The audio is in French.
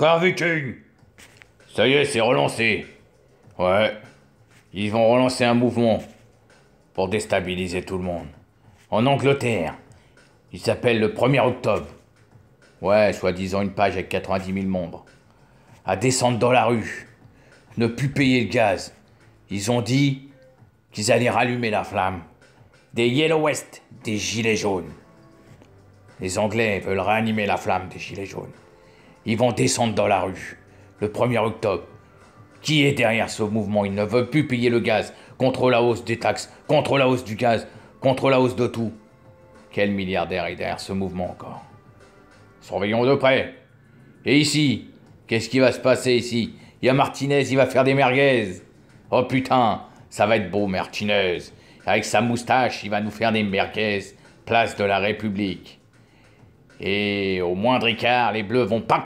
Frère Viking Ça y est, c'est relancé. Ouais. Ils vont relancer un mouvement pour déstabiliser tout le monde. En Angleterre. Il s'appelle le 1er octobre. Ouais, soi-disant une page avec 90 000 membres. À descendre dans la rue. Ne plus payer le gaz. Ils ont dit qu'ils allaient rallumer la flamme. Des Yellow West, des Gilets jaunes. Les Anglais veulent réanimer la flamme des Gilets jaunes. Ils vont descendre dans la rue. Le 1er octobre. Qui est derrière ce mouvement Ils ne veulent plus payer le gaz. Contre la hausse des taxes. Contre la hausse du gaz. Contre la hausse de tout. Quel milliardaire est derrière ce mouvement encore Surveillons de près. Et ici Qu'est-ce qui va se passer ici Il y a Martinez, il va faire des merguez. Oh putain, ça va être beau Martinez. Avec sa moustache, il va nous faire des merguez. Place de la République. Et au moindre écart, les bleus vont pas